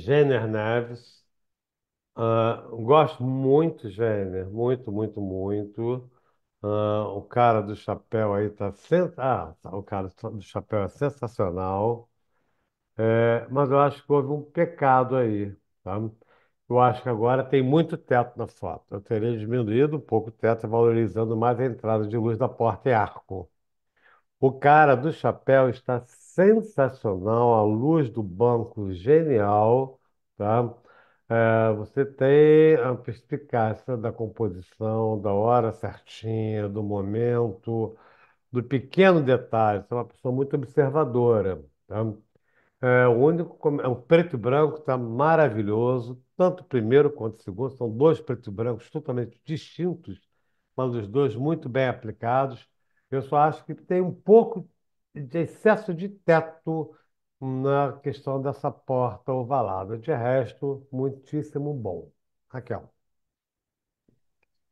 Jenner Naves. Ah, gosto muito, Jenner, muito, muito, muito. Ah, o cara do chapéu aí tá, sen... ah, tá, o cara do chapéu é sensacional. É, mas eu acho que houve um pecado aí, tá? Eu acho que agora tem muito teto na foto. Eu teria diminuído um pouco o teto, valorizando mais a entrada de luz da porta e arco. O cara do chapéu está sensacional, a luz do banco genial, tá? É, você tem a perspicácia da composição, da hora certinha, do momento, do pequeno detalhe. Você é uma pessoa muito observadora, tá? É, o único, o é um preto e branco está maravilhoso, tanto o primeiro quanto o segundo, são dois preto e brancos totalmente distintos, mas os dois muito bem aplicados. Eu só acho que tem um pouco de excesso de teto na questão dessa porta ovalada. De resto, muitíssimo bom. Raquel.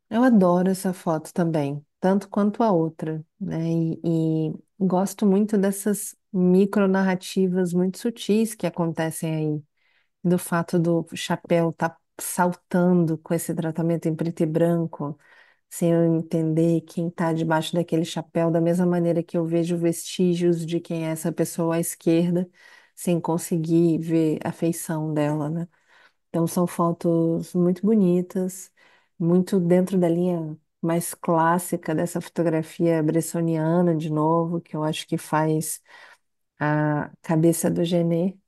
Eu adoro essa foto também, tanto quanto a outra, né? E, e gosto muito dessas micronarrativas muito sutis que acontecem aí, do fato do chapéu estar tá saltando com esse tratamento em preto e branco, sem eu entender quem está debaixo daquele chapéu, da mesma maneira que eu vejo vestígios de quem é essa pessoa à esquerda, sem conseguir ver a feição dela, né? Então são fotos muito bonitas, muito dentro da linha mais clássica dessa fotografia bressoniana, de novo, que eu acho que faz a cabeça do Genet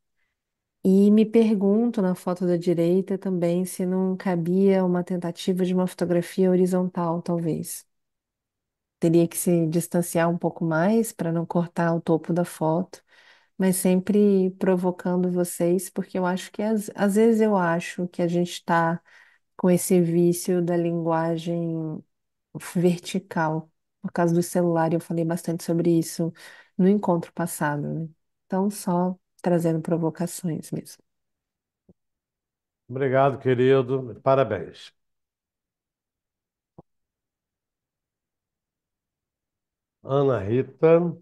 e me pergunto na foto da direita também se não cabia uma tentativa de uma fotografia horizontal, talvez. Teria que se distanciar um pouco mais para não cortar o topo da foto, mas sempre provocando vocês, porque eu acho que às, às vezes eu acho que a gente está com esse vício da linguagem vertical. Por causa do celular, eu falei bastante sobre isso no encontro passado, né? Então, só trazendo provocações mesmo. Obrigado, querido. Parabéns. Ana Rita.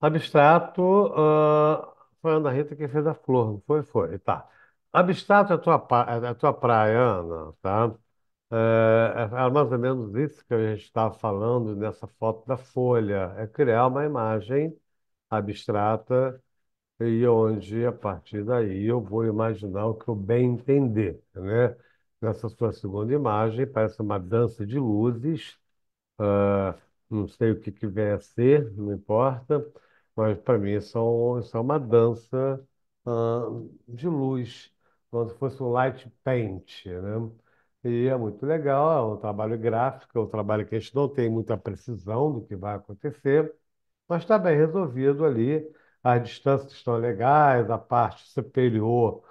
Abstrato, uh, foi a Ana Rita que fez a flor, não foi? Foi, tá. Abstrato é a tua, é a tua praia, Ana, tá? É, é, é mais ou menos isso que a gente estava tá falando nessa foto da folha, é criar uma imagem abstrata e onde, a partir daí, eu vou imaginar o que eu bem entender, né? Nessa sua segunda imagem, parece uma dança de luzes, ah, não sei o que, que vem a ser, não importa, mas para mim são, é isso é uma dança ah, de luz, como se fosse um light paint, né? E é muito legal, é um trabalho gráfico, é um trabalho que a gente não tem muita precisão do que vai acontecer, mas está bem resolvido ali. As distâncias estão legais, a parte superior,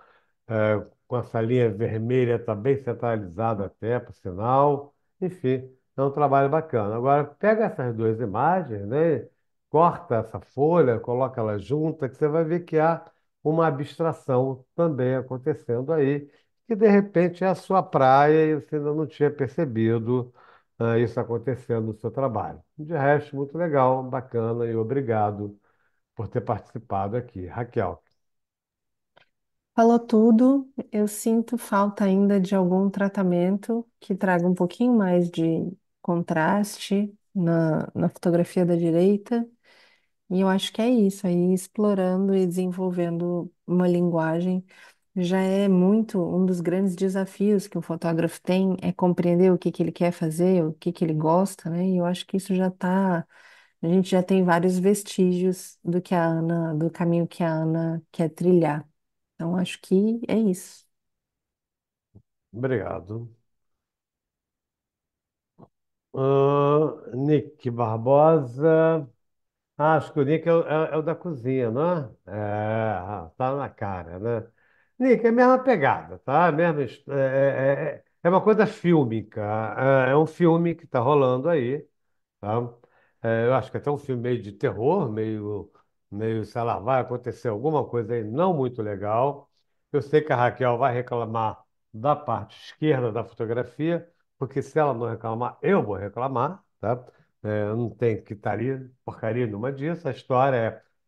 eh, com essa linha vermelha está bem centralizada até, para o sinal. Enfim, é um trabalho bacana. Agora, pega essas duas imagens, né? corta essa folha, coloca ela junta, que você vai ver que há uma abstração também acontecendo aí, que de repente é a sua praia e você ainda não tinha percebido eh, isso acontecendo no seu trabalho. De resto, muito legal, bacana e obrigado por ter participado aqui. Raquel. Falou tudo. Eu sinto falta ainda de algum tratamento que traga um pouquinho mais de contraste na, na fotografia da direita. E eu acho que é isso, aí explorando e desenvolvendo uma linguagem. Já é muito um dos grandes desafios que um fotógrafo tem é compreender o que que ele quer fazer, o que que ele gosta, né? E eu acho que isso já tá, a gente já tem vários vestígios do que a Ana, do caminho que a Ana quer trilhar. Então acho que é isso. Obrigado. Ah, Nick Barbosa. Ah, acho que o Nick é, o é é o da cozinha, não é? É, ah, tá na cara, né? Nick, é a mesma pegada, tá? É Mesmo, é é, é, é, é uma coisa fílmica. É um filme que está rolando aí, tá? É, eu acho que até um filme meio de terror, meio, meio, sei lá, vai acontecer alguma coisa aí não muito legal. Eu sei que a Raquel vai reclamar da parte esquerda da fotografia, porque se ela não reclamar, eu vou reclamar, tá? É, não tem que estar tá ali, porcaria nenhuma disso. A história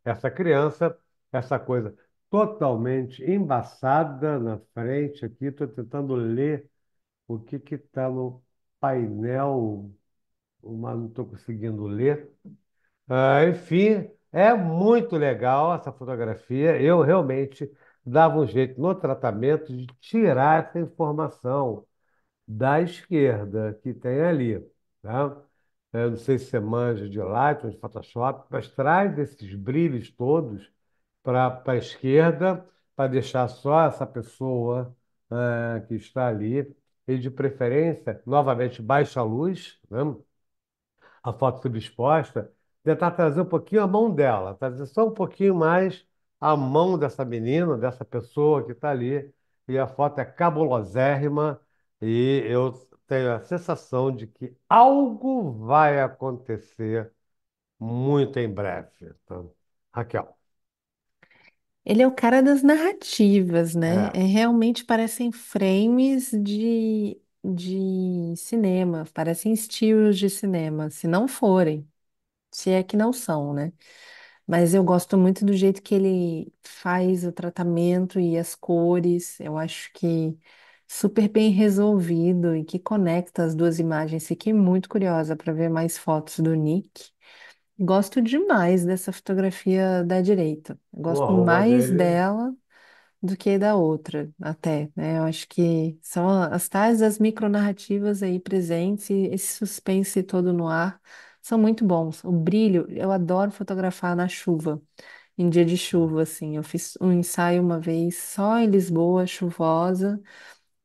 é essa criança, essa coisa totalmente embaçada na frente aqui. Estou tentando ler o que está no painel, mas não estou conseguindo ler. Ah, enfim, é muito legal essa fotografia. Eu realmente dava um jeito no tratamento de tirar essa informação da esquerda que tem ali. Tá? Eu não sei se você manja de Lightroom, de Photoshop, mas traz esses brilhos todos para a esquerda, para deixar só essa pessoa é, que está ali, e de preferência, novamente, baixa a luz, né? a foto subexposta, tentar trazer um pouquinho a mão dela, trazer só um pouquinho mais a mão dessa menina, dessa pessoa que está ali, e a foto é cabulosérrima, e eu tenho a sensação de que algo vai acontecer muito em breve. Então, Raquel. Ele é o cara das narrativas, né? É. é, realmente parecem frames de, de cinema, parecem estilos de cinema, se não forem, se é que não são, né? Mas eu gosto muito do jeito que ele faz o tratamento e as cores. Eu acho que super bem resolvido e que conecta as duas imagens. Fiquei muito curiosa para ver mais fotos do Nick. Gosto demais dessa fotografia da direita. Gosto mais dele. É dela do que da outra, até, né? Eu acho que são as tais das micronarrativas aí presentes, e esse suspense todo no ar, são muito bons. O brilho, eu adoro fotografar na chuva, em dia de chuva, assim. Eu fiz um ensaio uma vez só em Lisboa, chuvosa,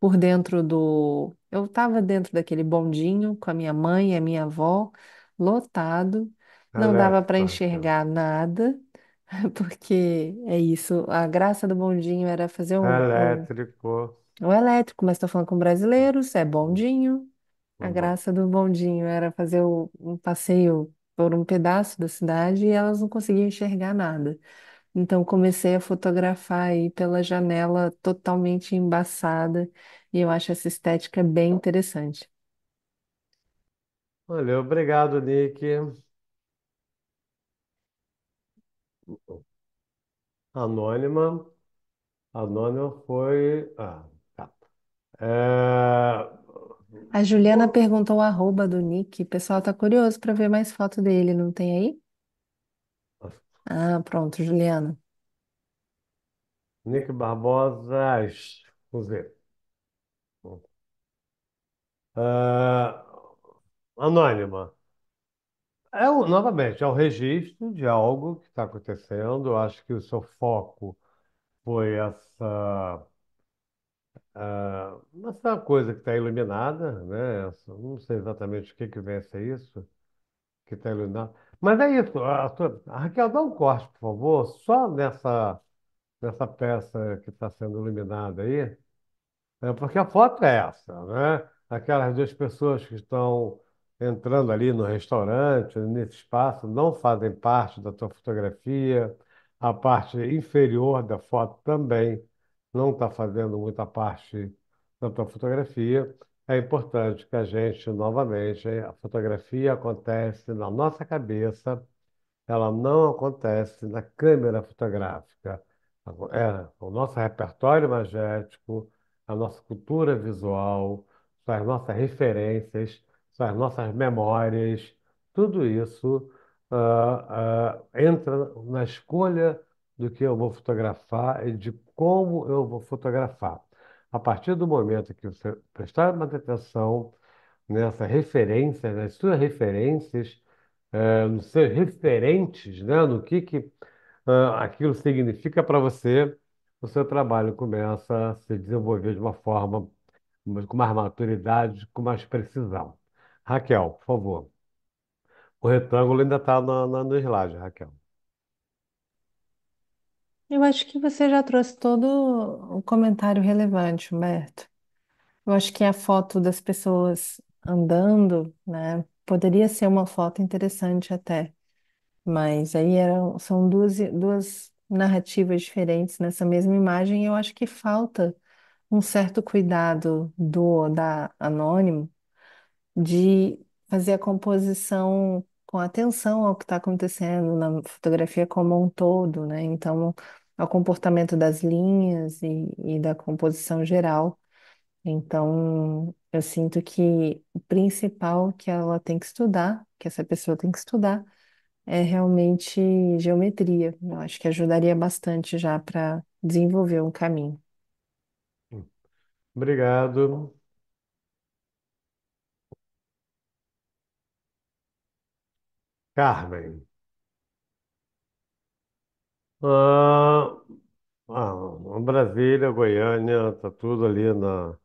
por dentro do. Eu estava dentro daquele bondinho com a minha mãe e a minha avó, lotado não é dava para enxergar nada, porque é isso, a graça do bondinho era fazer um, é um, elétrico. um elétrico, mas estou falando com brasileiros, é bondinho. A uhum. graça do bondinho era fazer um passeio por um pedaço da cidade e elas não conseguiam enxergar nada. Então comecei a fotografar aí pela janela totalmente embaçada, e eu acho essa estética bem interessante. Olha, obrigado, Nick. Anônima. Anônima foi. Ah, tá. É, A Juliana perguntou o arroba do Nick. O pessoal tá curioso para ver mais foto dele, não tem aí? Ah, pronto, Juliana. Nick Barbosa. Vamos ver. É, anônima. É, o- novamente, é o registro de algo que está acontecendo. acho que o seu foco foi essa, ah, essa coisa que está iluminada, né? Essa- não sei exatamente o que que vem a ser isso, que está iluminado. Mas é isso. A, a Raquel, dá um corte, por favor, só nessa, nessa peça que está sendo iluminada aí. É, porque a foto é essa, né? Aquelas duas pessoas que estão entrando ali no restaurante, nesse espaço, não fazem parte da tua fotografia, a parte inferior da foto também não está fazendo muita parte da tua fotografia. É importante que a gente, novamente, a fotografia acontece na nossa cabeça, ela não acontece na câmera fotográfica. É, o nosso repertório magético, a nossa cultura visual, as nossas referências as nossas memórias, tudo isso ah, ah, entra na escolha do que eu vou fotografar e de como eu vou fotografar. A partir do momento que você prestar uma atenção nessa referência, nas suas referências, eh, nos seus referentes, né, no que, que ah, aquilo significa para você, o seu trabalho começa a se desenvolver de uma forma com mais maturidade, com mais precisão. Raquel, por favor. O retângulo ainda está na, na, no slide, Raquel. Eu acho que você já trouxe todo o comentário relevante, Humberto. Eu acho que a foto das pessoas andando, né, poderia ser uma foto interessante até, mas aí eram, são duas, duas narrativas diferentes nessa mesma imagem e eu acho que falta um certo cuidado do da anônimo de fazer a composição com atenção ao que está acontecendo na fotografia como um todo, né? Então, ao comportamento das linhas e, e da composição geral. Então, eu sinto que o principal que ela tem que estudar, que essa pessoa tem que estudar, é realmente geometria. Eu acho que ajudaria bastante já para desenvolver um caminho. Hum. Obrigado. Carmen. Ah, ah, Brasília, Goiânia, tá tudo ali na,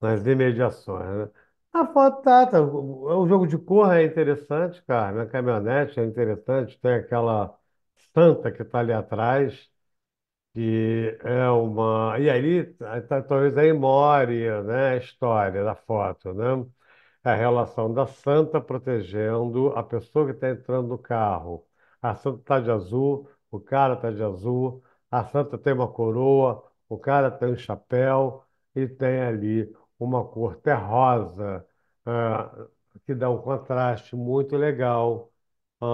nas imediações, né? A foto tá, tá. O jogo de cor é interessante, cara. A né? caminhonete é interessante. Tem aquela santa que tá ali atrás, que é uma. E aí, tá- talvez aí more, né, a história da foto, né? a relação da santa protegendo a pessoa que está entrando no carro. A santa está de azul, o cara está de azul, a santa tem uma coroa, o cara tem um chapéu e tem ali uma cor terrosa, uh, que dá um contraste muito legal uh,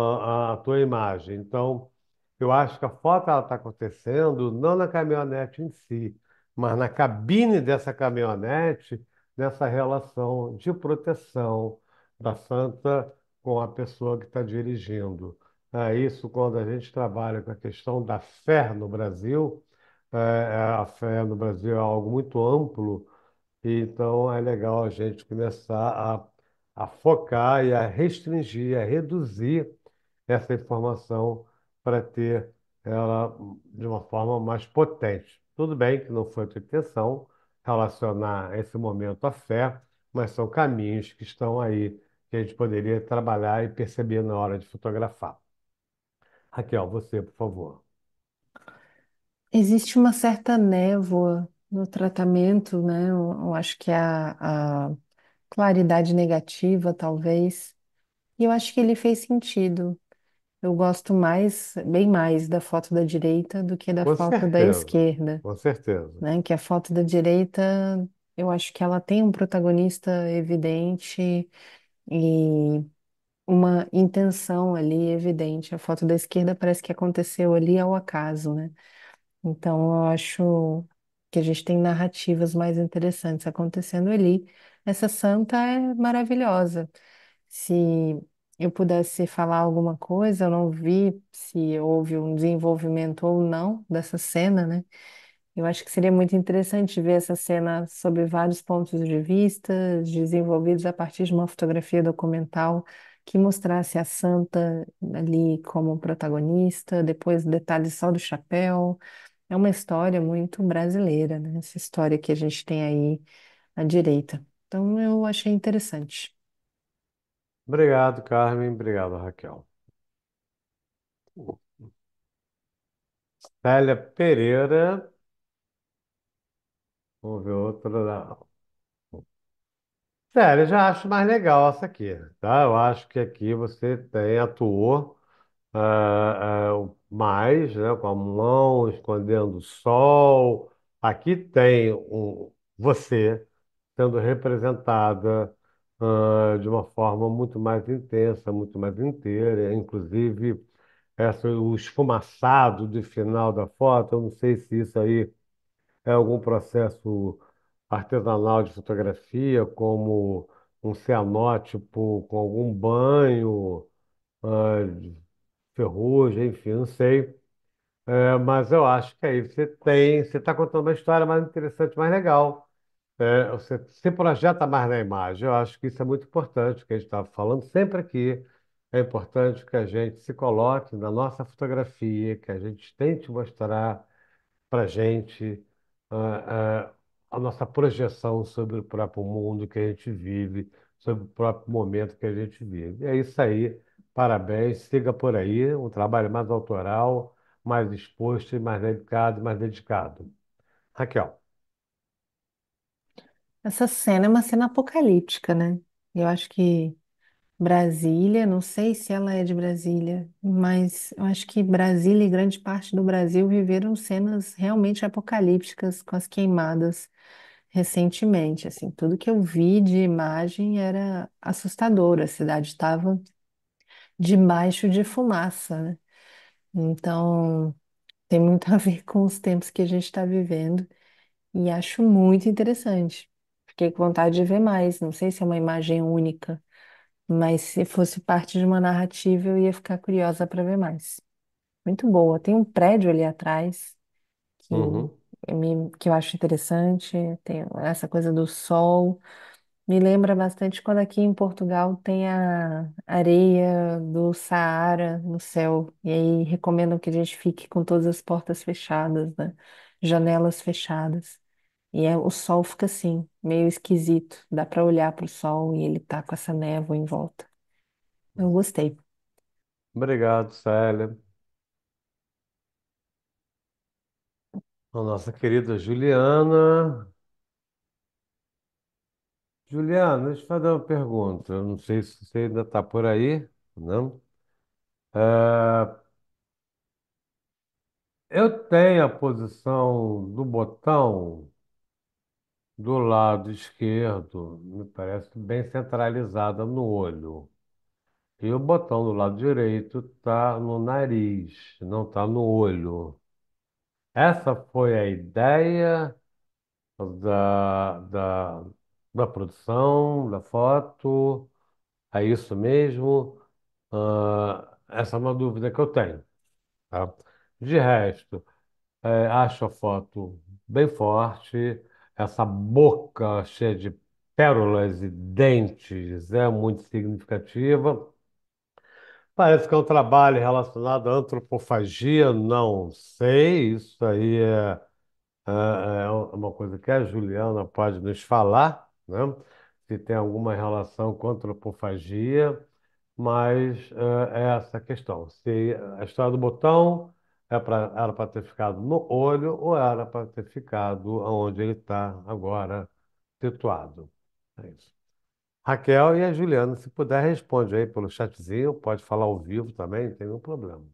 à tua imagem. Então, eu acho que a foto está acontecendo não na caminhonete em si, mas na cabine dessa caminhonete dessa relação de proteção da santa com a pessoa que está dirigindo. É isso, quando a gente trabalha com a questão da fé no Brasil, é, é, a fé no Brasil é algo muito amplo, então é legal a gente começar a, a focar e a restringir, a reduzir essa informação para ter ela de uma forma mais potente. Tudo bem que não foi a tua intenção, relacionar esse momento à fé, mas são caminhos que estão aí, que a gente poderia trabalhar e perceber na hora de fotografar. Raquel, você, por favor. Existe uma certa névoa no tratamento, né? Eu, eu acho que a, a claridade negativa, talvez. E eu acho que ele fez sentido. Eu gosto mais, bem mais da foto da direita do que da Com foto da certeza, esquerda, com certeza. né? Que a foto da direita, eu acho que ela tem um protagonista evidente e uma intenção ali evidente. A foto da esquerda parece que aconteceu ali ao acaso, né? Então, eu acho que a gente tem narrativas mais interessantes acontecendo ali. Essa santa é maravilhosa. Se eu pudesse falar alguma coisa, eu não vi se houve um desenvolvimento ou não dessa cena, né? Eu acho que seria muito interessante ver essa cena sob vários pontos de vista, desenvolvidos a partir de uma fotografia documental que mostrasse a Santa ali como protagonista, depois detalhes só do chapéu. É uma história muito brasileira, né? Essa história que a gente tem aí à direita. Então, eu achei interessante. Obrigado, Carmen. Obrigado, Raquel. Célia Pereira. Vamos ver outra. Célia, já acho mais legal essa aqui, tá? Eu acho que aqui você tem, atuou ah, ah, mais, né? Com a mão escondendo o sol. Aqui tem o, você sendo representada de uma forma muito mais intensa, muito mais inteira. Inclusive, essa, o esfumaçado do final da foto, eu não sei se isso aí é algum processo artesanal de fotografia, como um cianótipo com algum banho, ferrugem, enfim, não sei. É, mas eu acho que aí é você tem, você está contando uma história mais interessante, mais legal. É, você se projeta mais na imagem. Eu acho que isso é muito importante, o que a gente estava tá falando sempre aqui. É importante que a gente se coloque na nossa fotografia, que a gente tente mostrar para a gente ah, ah, a nossa projeção sobre o próprio mundo que a gente vive, sobre o próprio momento que a gente vive. É isso aí. Parabéns. Siga por aí. Um trabalho mais autoral, mais exposto, mais dedicado, mais dedicado. Raquel. Essa cena é uma cena apocalíptica, né? Eu acho que Brasília, não sei se ela é de Brasília, mas eu acho que Brasília e grande parte do Brasil viveram cenas realmente apocalípticas com as queimadas recentemente. Assim, tudo que eu vi de imagem era assustador. A cidade estava debaixo de fumaça, né? Então, tem muito a ver com os tempos que a gente está vivendo e acho muito interessante fiquei com vontade de ver mais. Não sei se é uma imagem única, mas se fosse parte de uma narrativa, eu ia ficar curiosa para ver mais. Muito boa. Tem um prédio ali atrás que, Uhum. me, que eu acho interessante. Tem essa coisa do sol. Me lembra bastante quando aqui em Portugal tem a areia do Saara no céu. E aí recomendam que a gente fique com todas as portas fechadas, né? Janelas fechadas. E é, o sol fica assim, meio esquisito. Dá para olhar para o sol e ele tá com essa névoa em volta. Eu gostei. Obrigado, Célia. A nossa querida Juliana. Juliana, deixa eu fazer uma pergunta. Eu não sei se você ainda está por aí, não? É, eu tenho a posição do botão do lado esquerdo, me parece bem centralizada no olho. E o botão do lado direito está no nariz, não está no olho. Essa foi a ideia da, da, da produção, da foto. É isso mesmo. Ah, essa é uma dúvida que eu tenho. Tá? De resto, é, acho a foto bem forte essa boca cheia de pérolas e dentes é muito significativa. Parece que é um trabalho relacionado à antropofagia, não sei, isso aí é, é, é uma coisa que a Juliana pode nos falar, né? se tem alguma relação com a antropofagia, mas é, é essa questão. Se a história do botão é era para ter ficado no olho ou era para ter ficado onde ele está agora situado. É isso. Raquel e a Juliana, se puder, responde aí pelo chatzinho, pode falar ao vivo também, não tem nenhum problema.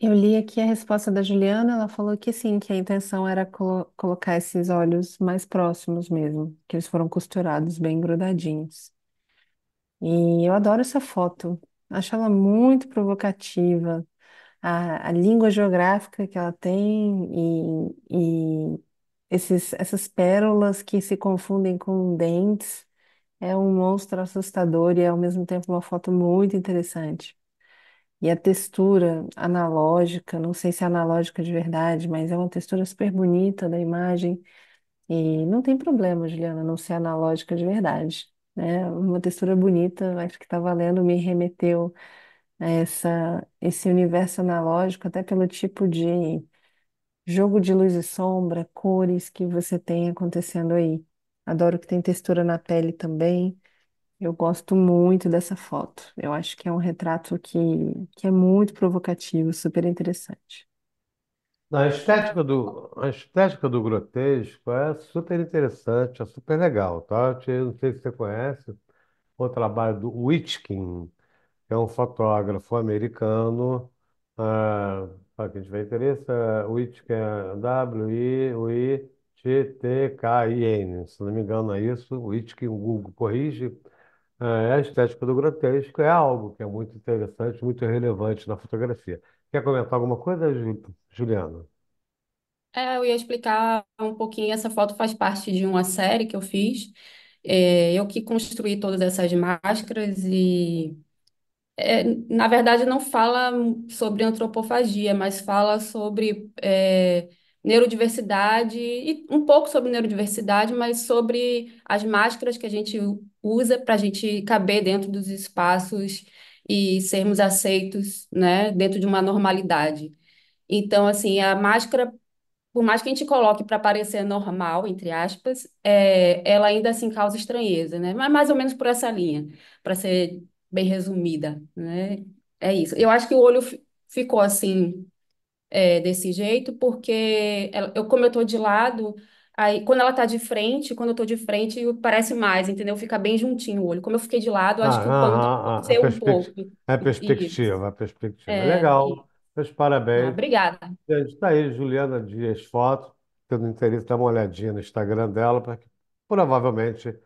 Eu li aqui a resposta da Juliana, ela falou que sim, que a intenção era colo colocar esses olhos mais próximos mesmo, que eles foram costurados bem grudadinhos. E eu adoro essa foto, acho ela muito provocativa, a, a língua geográfica que ela tem e, e esses, essas pérolas que se confundem com dentes. É um monstro assustador e é ao mesmo tempo uma foto muito interessante. E a textura analógica, não sei se é analógica de verdade, mas é uma textura super bonita da imagem. E não tem problema, Juliana, não ser analógica de verdade, né? Uma textura bonita, acho que está valendo, me remeteu essa, esse universo analógico, até pelo tipo de jogo de luz e sombra, cores que você tem acontecendo aí. Adoro que tem textura na pele também. Eu gosto muito dessa foto. Eu acho que é um retrato que, que é muito provocativo, super interessante. a estética do, a estética do grotesco é super interessante, é super legal, tá? não sei se você conhece o trabalho do Witkin é um fotógrafo americano. Ah, para quem tiver interesse, é Whitkin, W-I-T-T-K-I-N. Se não me engano, é isso. o Google corrige. É, a estética do grotesco é algo que é muito interessante, muito relevante na fotografia. Quer comentar alguma coisa, Juliana? É, eu ia explicar um pouquinho. Essa foto faz parte de uma série que eu fiz. É, eu que construí todas essas máscaras e é, na verdade, não fala sobre antropofagia, mas fala sobre é, neurodiversidade e um pouco sobre neurodiversidade, mas sobre as máscaras que a gente usa para a gente caber dentro dos espaços e sermos aceitos, né, dentro de uma normalidade. Então, assim, a máscara, por mais que a gente coloque para parecer normal, entre aspas, é, ela ainda assim causa estranheza, né? Mas mais ou menos por essa linha, para ser bem resumida, né? É isso. Eu acho que o olho ficou assim, é, desse jeito, porque ela, eu, como eu tô de lado, aí quando ela tá de frente, quando eu tô de frente, parece mais, entendeu? Fica bem juntinho o olho. Como eu fiquei de lado, acho ah, que o ponto Ah, ah, ah, um pouco. É Isso. perspectiva, a perspectiva. É, Legal. Meus ah, parabéns. obrigada. Está aí, Juliana Dias Foto. Tendo interesse, dá uma olhadinha no Instagram dela, porque provavelmente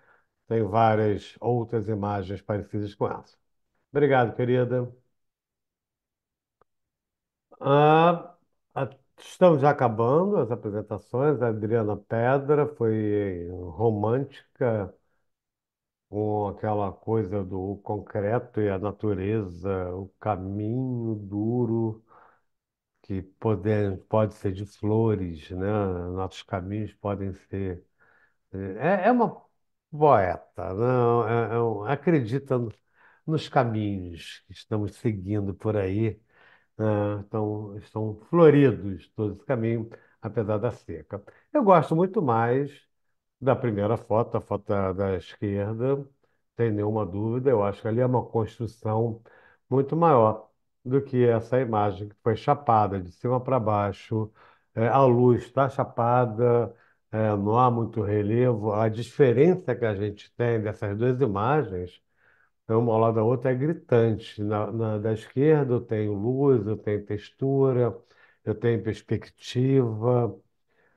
tenho várias outras imagens parecidas com essa. Obrigado, querida. Ah, a- estamos já acabando as apresentações. A Adriana Pedra foi romântica com aquela coisa do concreto e a natureza, o caminho duro que pode, pode ser de flores, né? Nossos caminhos podem ser. Eh, é, é uma Poeta, não, é, é acredita nos caminhos que estamos seguindo por aí, né? Estão, estão floridos todos os caminhos, apesar da seca. Eu gosto muito mais da primeira foto, a foto da, da esquerda, sem nenhuma dúvida. Eu acho que ali é uma construção muito maior do que essa imagem que foi chapada de cima para baixo, é, a luz está chapada é, não há muito relevo. A diferença que a gente tem dessas duas imagens, é uma ao lado da outra, é gritante. Na, na, da esquerda eu tenho luz, eu tenho textura, eu tenho perspectiva.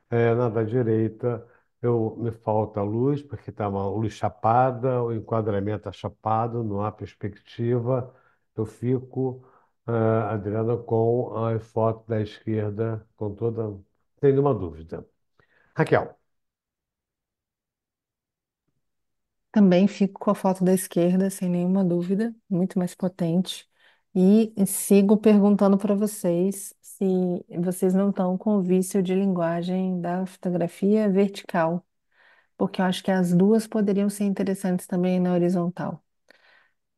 É, na da direita eu, me falta luz, porque está uma luz chapada, o enquadramento está é chapado, não há perspectiva. Eu fico, uh, Adriana, com a foto da esquerda, com toda, sem nenhuma dúvida. Raquel. Também fico com a foto da esquerda, sem nenhuma dúvida, muito mais potente. E sigo perguntando para vocês se vocês não estão com o vício de linguagem da fotografia vertical, porque eu acho que as duas poderiam ser interessantes também na horizontal,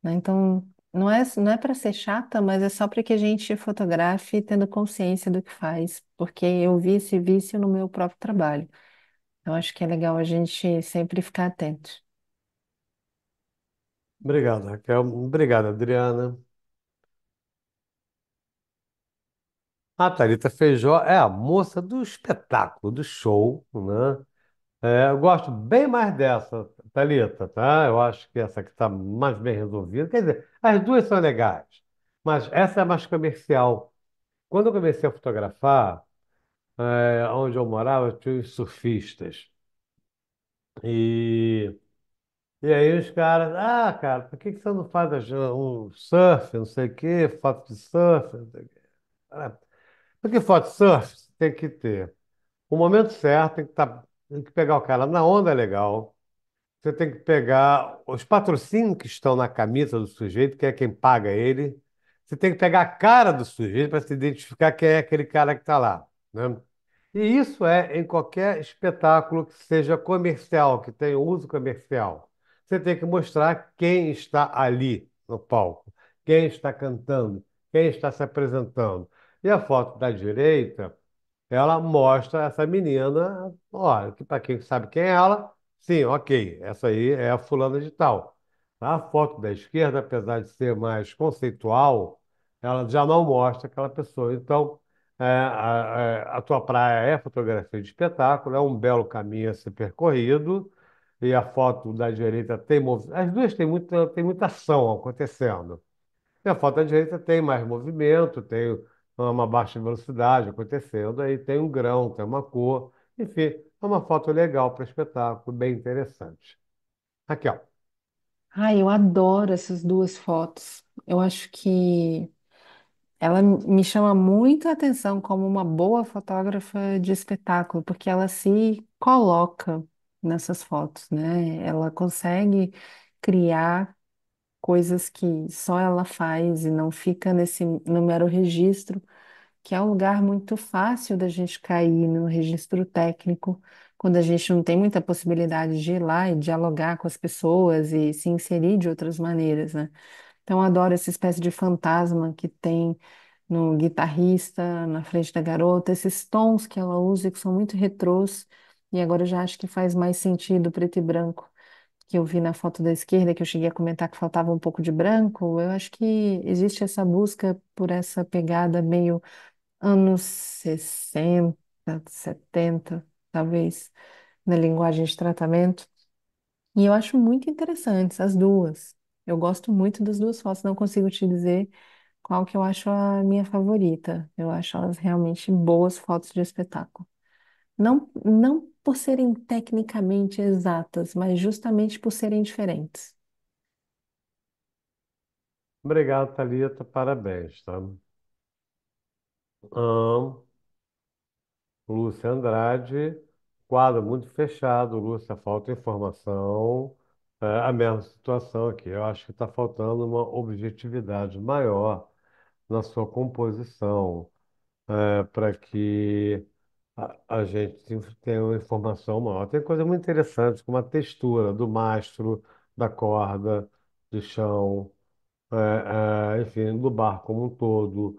né? Então, não é, não é para ser chata, mas é só para que a gente fotografe tendo consciência do que faz, porque eu vi esse vício no meu próprio trabalho. Então, acho que é legal a gente sempre ficar atento. Obrigado, Raquel. Obrigado, Adriana. A ah, Thalita Feijó é a moça do espetáculo, do show, né? É, eu gosto bem mais dessa, Thalita, tá? Eu acho que essa aqui está mais bem resolvida. Quer dizer, as duas são legais, mas essa é mais comercial. Quando eu comecei a fotografar, é, onde eu morava, tinha os surfistas. E, e aí os caras, ah, cara, por que você não faz um surf, não sei o quê, foto de surf? Não sei o quê? Ah, porque foto de surf tem que ter o momento certo, tem que estar tá tem que pegar o cara na onda é legal. Você tem que pegar os patrocínios que estão na camisa do sujeito, que é quem paga ele. Você tem que pegar a cara do sujeito para se identificar quem é aquele cara que está lá. Né? E isso é em qualquer espetáculo que seja comercial, que tenha uso comercial. Você tem que mostrar quem está ali no palco, quem está cantando, quem está se apresentando. E a foto da direita ela mostra essa menina, olha, que para quem sabe quem é ela, sim, ok, essa aí é a fulana de tal. A foto da esquerda, apesar de ser mais conceitual, ela já não mostra aquela pessoa. Então, é, a, é, a, tua praia é fotografia de espetáculo, é um belo caminho a ser percorrido, e a foto da direita tem movimento. As duas têm muita, têm muita ação acontecendo. E a foto da direita tem mais movimento, tem então, é uma baixa velocidade acontecendo, aí tem um grão, tem uma cor, enfim, é uma foto legal para espetáculo, bem interessante. Aqui, ó. Ai, eu adoro essas duas fotos. Eu acho que ela me chama muito a atenção como uma boa fotógrafa de espetáculo, porque ela se coloca nessas fotos, né? Ela consegue criar coisas que só ela faz e não fica nesse no mero registro, que é um lugar muito fácil da gente cair no registro técnico, quando a gente não tem muita possibilidade de ir lá e dialogar com as pessoas e se inserir de outras maneiras, né? Então, eu adoro essa espécie de fantasma que tem no guitarrista, na frente da garota, esses tons que ela usa que são muito retrôs, e agora eu já acho que faz mais sentido preto e branco que eu vi na foto da esquerda, que eu cheguei a comentar que faltava um pouco de branco, eu acho que existe essa busca por essa pegada meio anos 60, 70, talvez, na linguagem de tratamento. E eu acho muito interessantes as duas. Eu gosto muito das duas fotos, não consigo te dizer qual que eu acho a minha favorita. Eu acho elas realmente boas fotos de espetáculo. Não, não por serem tecnicamente exatas, mas justamente por serem diferentes. Obrigado, Thalita. Parabéns, tá? Lúcia Andrade, quadro muito fechado. Lúcia, falta informação. É a mesma situação aqui. Eu acho que está faltando uma objetividade maior na sua composição, é, para que a, a gente tem tem uma informação maior. Tem coisa muito interessante, como a textura do mastro, da corda, do chão, é, é, enfim, do bar como um todo.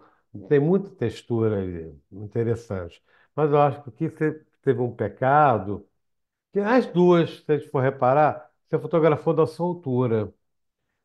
Tem muita textura ali, interessante. Mas eu acho que aqui você teve um pecado, que as duas, se a gente for reparar, você fotografou da altura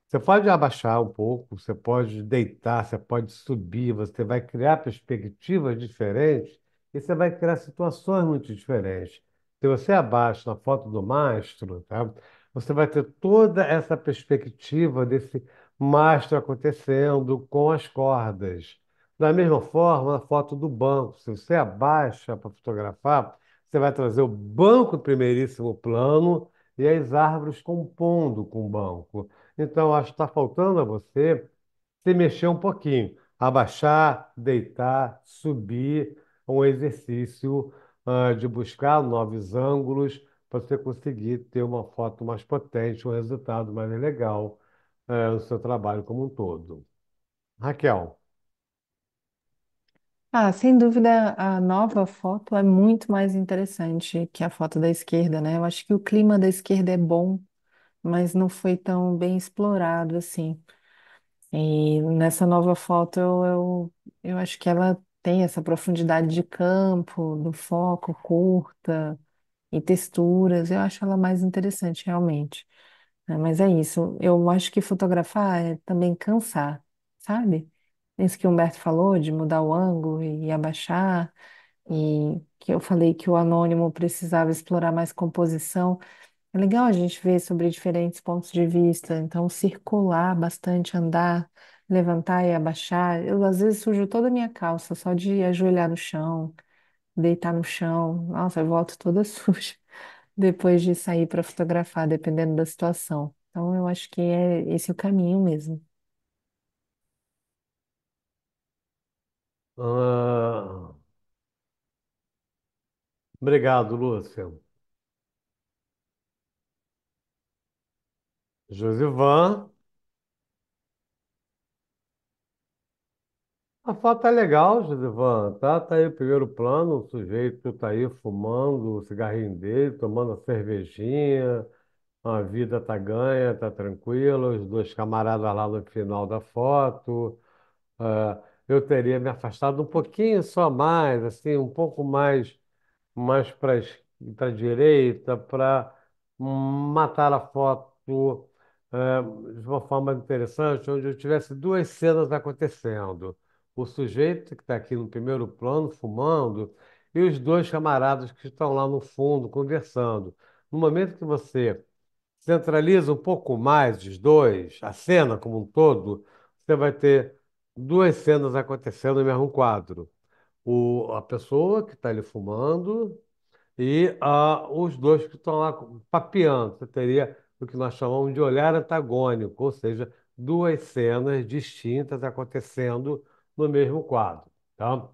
Você pode abaixar um pouco, você pode deitar, você pode subir, você vai criar perspectivas diferentes e você vai criar situações muito diferentes. Se você abaixa na foto do mastro, tá? você vai ter toda essa perspectiva desse mastro acontecendo com as cordas. Da mesma forma, na foto do banco, se você abaixa para fotografar, você vai trazer o banco em primeiríssimo plano e as árvores compondo com o banco. Então, acho que está faltando a você se mexer um pouquinho, abaixar, deitar, subir, um exercício de buscar novos ângulos para você conseguir ter uma foto mais potente, um resultado mais legal no seu trabalho como um todo. Raquel. Ah, sem dúvida, a nova foto é muito mais interessante que a foto da esquerda, né? Eu acho que o clima da esquerda é bom, mas não foi tão bem explorado assim. E nessa nova foto, eu, eu, eu acho que ela tem essa profundidade de campo, do foco curta e texturas. Eu acho ela mais interessante, realmente. Né? Mas é isso. Eu acho que fotografar é também cansar, sabe? Isso que o Humberto falou de mudar o ângulo e abaixar, e que eu falei que o anônimo precisava explorar mais composição. É legal a gente ver sobre diferentes pontos de vista, então circular bastante, andar levantar e abaixar. Eu, às vezes sujo toda a minha calça só de ajoelhar no chão, deitar no chão. Nossa, eu volto toda suja depois de sair para fotografar, dependendo da situação. Então, eu acho que é esse o caminho mesmo. Ah, obrigado, Lúcia. Josivan. A foto é legal, Gisivan. Tá, tá aí o primeiro plano, o sujeito tá aí fumando o cigarrinho dele, tomando a cervejinha, a vida tá ganha, tá tranquila, os dois camaradas lá no final da foto. Ah, eu teria me afastado um pouquinho só mais, assim, um pouco mais, mais para a direita, para matar a foto, eh, de uma forma interessante, onde eu tivesse duas cenas acontecendo o sujeito que está aqui no primeiro plano fumando e os dois camaradas que estão lá no fundo conversando. No momento que você centraliza um pouco mais os dois, a cena como um todo, você vai ter duas cenas acontecendo no mesmo quadro. O, a pessoa que está ali fumando e ah, os dois que estão lá papeando. Você teria o que nós chamamos de olhar antagônico, ou seja, duas cenas distintas acontecendo no mesmo quadro, tá?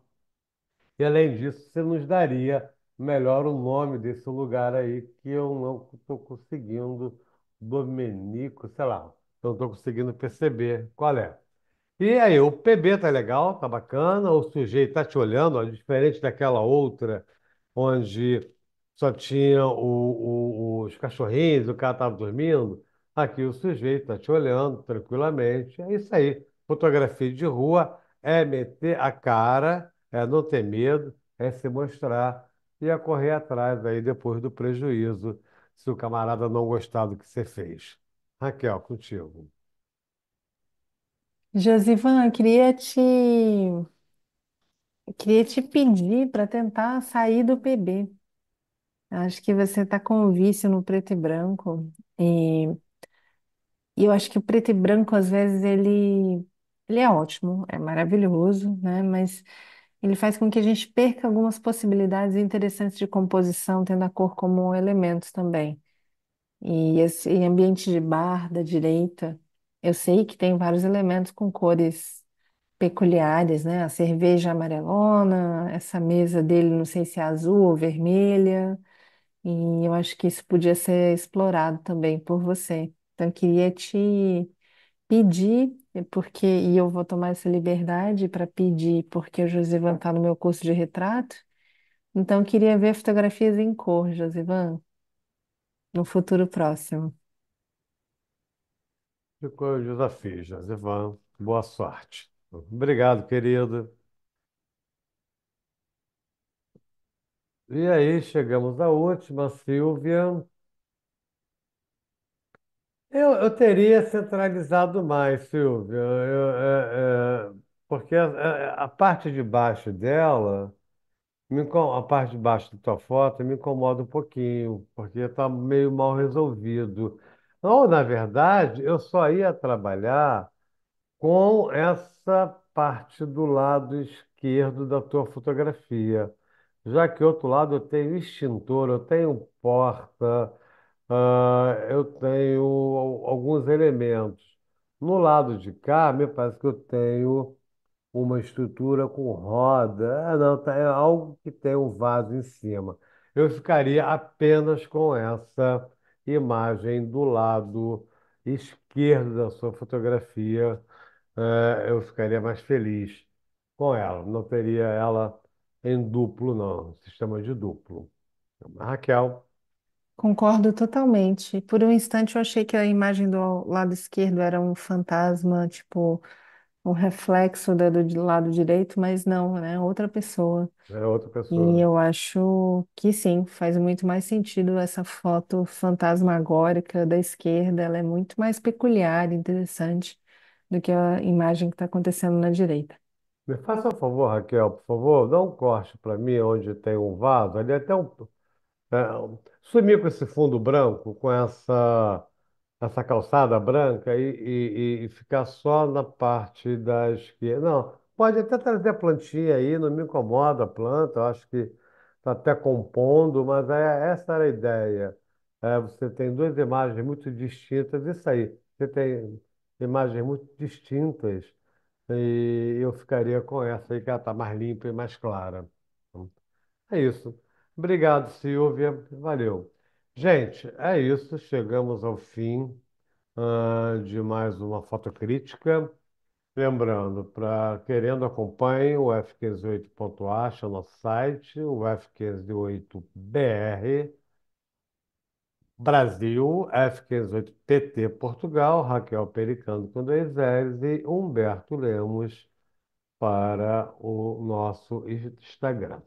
E além disso, você nos daria melhor o nome desse lugar aí que eu não estou conseguindo, Domenico, sei lá, não estou conseguindo perceber qual é. E aí, o PB tá legal, tá bacana, o sujeito tá te olhando, ó, diferente daquela outra onde só tinha o, o, os cachorrinhos, o cara estava dormindo. Aqui o sujeito está te olhando tranquilamente. É isso aí. Fotografia de rua é meter a cara, é não ter medo, é se mostrar e é correr atrás aí depois do prejuízo, se o camarada não gostar do que você fez. Raquel, contigo. Josivan, eu queria te, queria te pedir para tentar sair do PB. Acho que você está com um vício no preto e branco. E, e eu acho que o preto e branco, às vezes, ele ele é ótimo, é maravilhoso, né? Mas ele faz com que a gente perca algumas possibilidades interessantes de composição, tendo a cor como elemento também. E esse ambiente de bar da direita, eu sei que tem vários elementos com cores peculiares, né? A cerveja amarelona, essa mesa dele, não sei se é azul ou vermelha, e eu acho que isso podia ser explorado também por você. Então, eu queria te pedir porque e eu vou tomar essa liberdade para pedir, porque o Josivan está no meu curso de retrato. Então, eu queria ver fotografias em cor, Josivan, no futuro próximo. Ficou o desafio, Josivan. Boa sorte. Obrigado, querido. E aí, chegamos à última, Silvia. Eu, eu teria centralizado mais, Silvia, Eu- é- é, porque a, a- parte de baixo dela, me a parte de baixo da tua foto me incomoda um pouquinho, porque está meio mal resolvido. Ou, na verdade, eu só ia trabalhar com essa parte do lado esquerdo da tua fotografia. Já que outro lado eu tenho extintor, eu tenho porta. Ah, eu tenho alguns elementos. No lado de cá, me parece que eu tenho uma estrutura com roda. Ah, não, tá, é algo que tem um vaso em cima. Eu ficaria apenas com essa imagem do lado esquerdo da sua fotografia. Ah, eu ficaria mais feliz com ela. Não teria ela em duplo, não. Sistema de duplo. Raquel. Concordo totalmente. Por um instante eu achei que a imagem do lado esquerdo era um fantasma, tipo um reflexo do lado direito, mas não, né? Outra pessoa. É outra E pessoa. eu acho que sim, faz muito mais sentido essa foto fantasmagórica da esquerda. Ela é muito mais peculiar, interessante do que a imagem que está acontecendo na direita. Me faça um favor, Raquel, por favor, dá um corte para mim onde tem um vaso. Ali é até um. É, sumir com esse fundo branco, com essa, essa calçada branca e, e- e- e ficar só na parte da esquerda. Não, pode até trazer a plantinha aí, não me incomoda a planta, eu acho que está até compondo, mas é, essa era a ideia. É, você tem duas imagens muito distintas, isso aí. Você tem imagens muito distintas e eu ficaria com essa aí, que ela está mais limpa e mais clara. É isso. Obrigado, Silvia. Valeu. Gente, é isso. Chegamos ao fim, ah, de mais uma fotocrítica. Lembrando, para querendo acompanhe o f o nosso site, o f 158br Brasil, f 508 Portugal, Raquel Pericando com dois L's e Humberto Lemos para o nosso Instagram.